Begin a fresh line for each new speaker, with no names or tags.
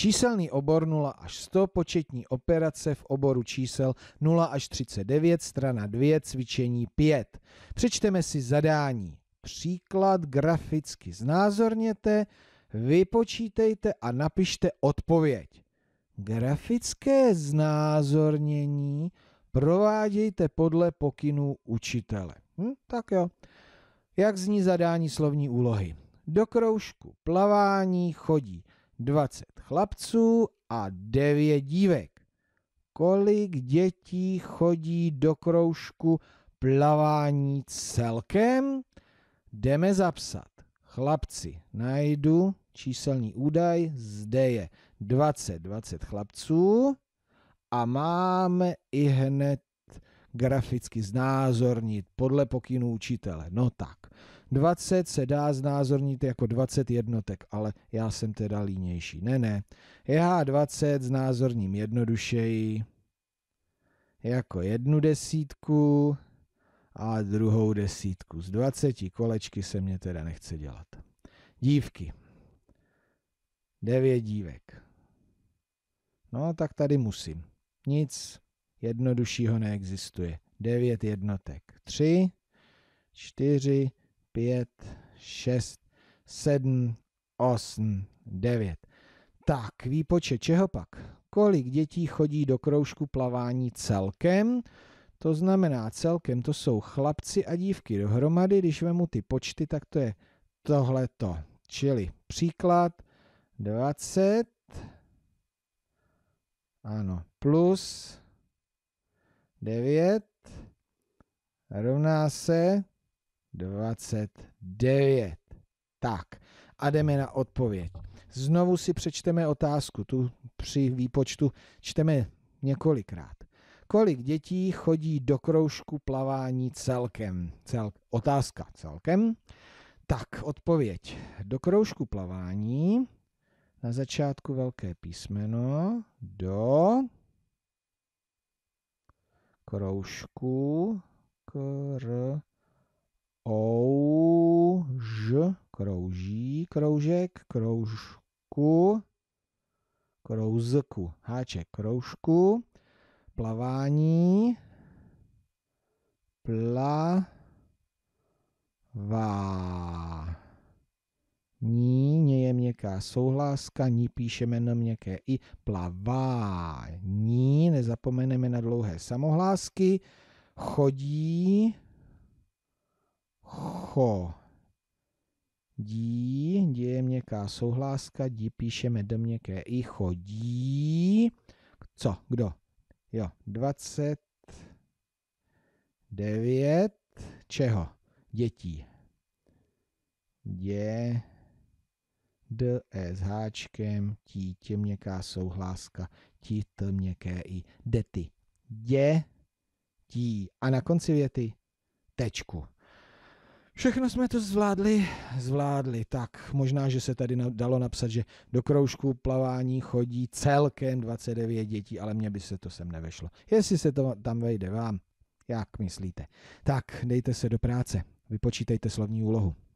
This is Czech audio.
Číselný obor 0 až 100, početní operace v oboru čísel 0 až 39, strana 2, cvičení 5. Přečteme si zadání. Příklad graficky znázorněte, vypočítejte a napište odpověď. Grafické znázornění provádějte podle pokynů učitele. Hm, tak jo. Jak zní zadání slovní úlohy? Do kroužku plavání chodí 20 chlapců a 9 dívek. Kolik dětí chodí do kroužku plavání celkem? Jdeme zapsat. Chlapci, najdu číselný údaj, zde je 20, 20 chlapců a máme i hned graficky znázornit podle pokynů učitele. No tak. 20 se dá znázornit jako 20 jednotek, ale já jsem teda línější. Ne, ne. Já 20 znázorním jednodušeji jako jednu desítku a druhou desítku. Z 20 kolečky se mě teda nechce dělat. Dívky. 9 dívek. No tak tady musím. Nic jednoduššího neexistuje. 9 jednotek. 3, 4, pět, šest, sedm, osm, devět. Tak, výpočet čeho pak? Kolik dětí chodí do kroužku plavání celkem? To znamená celkem, to jsou chlapci a dívky dohromady, když vemu ty počty, tak to je tohleto. Čili příklad 20, ano, plus 9 rovná se 29. Tak a jdeme na odpověď. Znovu si přečteme otázku, tu při výpočtu čteme několikrát. Kolik dětí chodí do kroužku plavání celkem? Cel, otázka celkem. Tak, odpověď. Do kroužku plavání na začátku velké písmeno do kroužku kr Ž, krouží, kroužek, kroužku, krouzku, háček, kroužku, plavání, plavá. Ní, ně je měkká souhláska, ní píšeme na měkké i plavá. Ní, nezapomeneme na dlouhé samohlásky, chodí, cho. Dí, dí je měkká souhláska, dí píšeme do měkké i chodí. Co, kdo? Jo, 29 čeho? Dětí. Dě, d, e s háčkem, tí, tě měkká souhláska, tí, t, měkké i, dety. Dě, tí. A na konci věty tečku. Všechno jsme to zvládli, zvládli. Tak možná, že se tady dalo napsat, že do kroužku plavání chodí celkem 29 dětí, ale mně by se to sem nevešlo. Jestli se to tam vejde vám, jak myslíte? Tak, dejte se do práce, vypočítejte slovní úlohu.